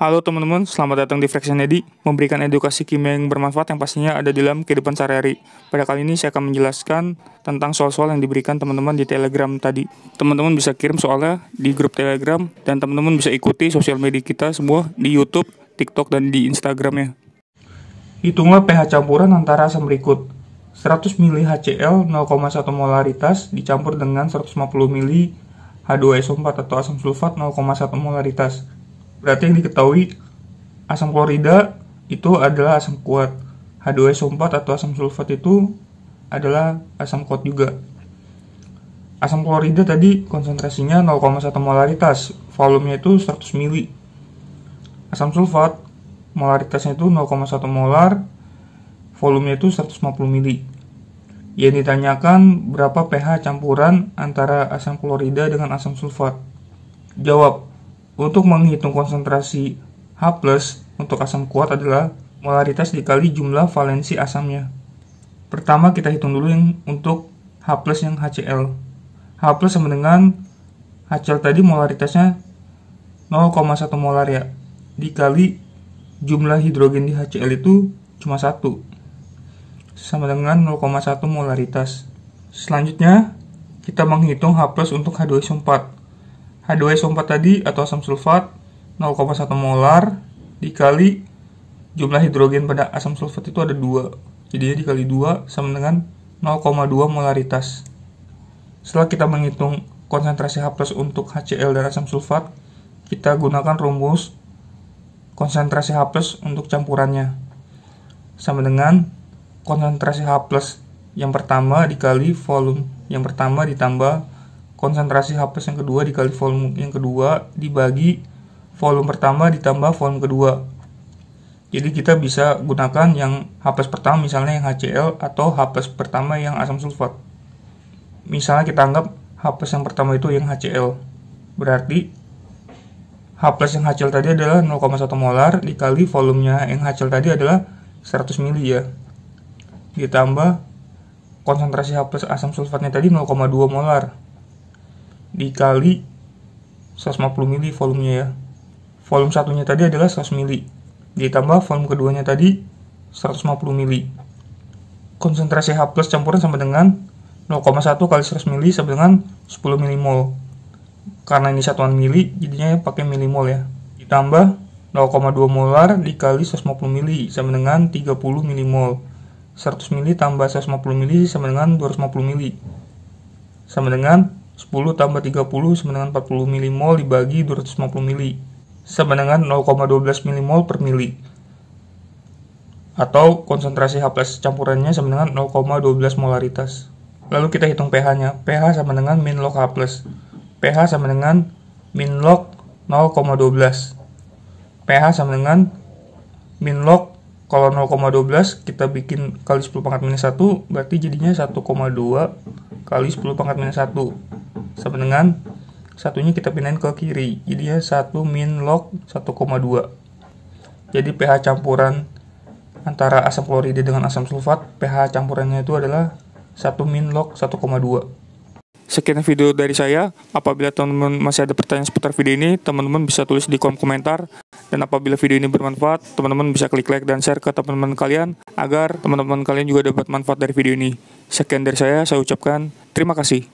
Halo teman-teman, selamat datang di Fraction Eddy, memberikan edukasi kimia yang bermanfaat yang pastinya ada di dalam kehidupan sehari-hari. Pada kali ini saya akan menjelaskan tentang soal-soal yang diberikan teman-teman di Telegram tadi. Teman-teman bisa kirim soalnya di grup Telegram dan teman-teman bisa ikuti sosial media kita semua di YouTube, TikTok, dan di Instagram ya. Hitunglah pH campuran antara asam berikut. 100 ml HCl 0,1 molaritas dicampur dengan 150 ml H2SO4 atau asam sulfat 0,1 molaritas Berarti yang diketahui asam klorida itu adalah asam kuat. H2SO4 atau asam sulfat itu adalah asam kuat juga. Asam klorida tadi konsentrasinya 0,1 molaritas, volumenya itu 100 ml. Asam sulfat molaritasnya itu 0,1 molar, volumenya itu 150 ml. Yang ditanyakan berapa pH campuran antara asam klorida dengan asam sulfat? Jawab untuk menghitung konsentrasi H+, untuk asam kuat adalah molaritas dikali jumlah valensi asamnya. Pertama kita hitung dulu yang untuk H+, yang HCl. H+, sama dengan HCl tadi molaritasnya 0,1 molar ya. Dikali jumlah hidrogen di HCl itu cuma 1. Sama dengan 0,1 molaritas. Selanjutnya, kita menghitung H untuk H2SO4. H2SO4 tadi atau asam sulfat 0,1 molar dikali jumlah hidrogen pada asam sulfat itu ada 2. Jadi dikali 2 sama dengan 0,2 molaritas. Setelah kita menghitung konsentrasi H+ untuk HCl dan asam sulfat, kita gunakan rumus konsentrasi H+ untuk campurannya. Sama dengan konsentrasi H+ yang pertama dikali volume yang pertama ditambah konsentrasi H+ yang kedua dikali volume yang kedua dibagi volume pertama ditambah volume kedua. Jadi kita bisa gunakan yang H+ pertama misalnya yang HCl atau H+ pertama yang asam sulfat. Misalnya kita anggap H+ yang pertama itu yang HCl. Berarti H plus yang HCl tadi adalah 0,1 molar dikali volumenya yang HCl tadi adalah 100 mili ya. Ditambah konsentrasi H plus asam sulfatnya tadi 0,2 molar dikali 150 mili volumenya ya. Volume satunya tadi adalah 100 mili. Ditambah volume keduanya tadi 150 mili. Konsentrasi H plus campuran sama dengan 0,1 kali 100 mili sama dengan 10 milimol. Karena ini satuan mili, jadinya pakai milimol ya. Ditambah 0,2 molar dikali 150 mili sama dengan 30 milimol. 100 mili tambah 150 mili sama dengan 250 mili. Sama dengan 10 tambah 30 sama dengan 40 milimol dibagi 250 mili sama dengan 0,12 milimol per mili atau konsentrasi H plus campurannya sama dengan 0,12 molaritas. Lalu kita hitung pH-nya. pH sama dengan min log H plus. pH sama dengan min log 0,12. pH sama dengan min log kalau 0,12 kita bikin kali 10 pangkat minus 1 berarti jadinya 1,2 kali 10 pangkat minus 1 sama dengan satunya kita pindahin ke kiri jadi ya 1 min log 1,2 jadi pH campuran antara asam klorida dengan asam sulfat pH campurannya itu adalah 1 min log 1,2 Sekian video dari saya. Apabila teman-teman masih ada pertanyaan seputar video ini, teman-teman bisa tulis di kolom komentar. Dan apabila video ini bermanfaat, teman-teman bisa klik like dan share ke teman-teman kalian agar teman-teman kalian juga dapat manfaat dari video ini. Sekian dari saya, saya ucapkan terima kasih.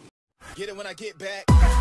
Get it when I get back.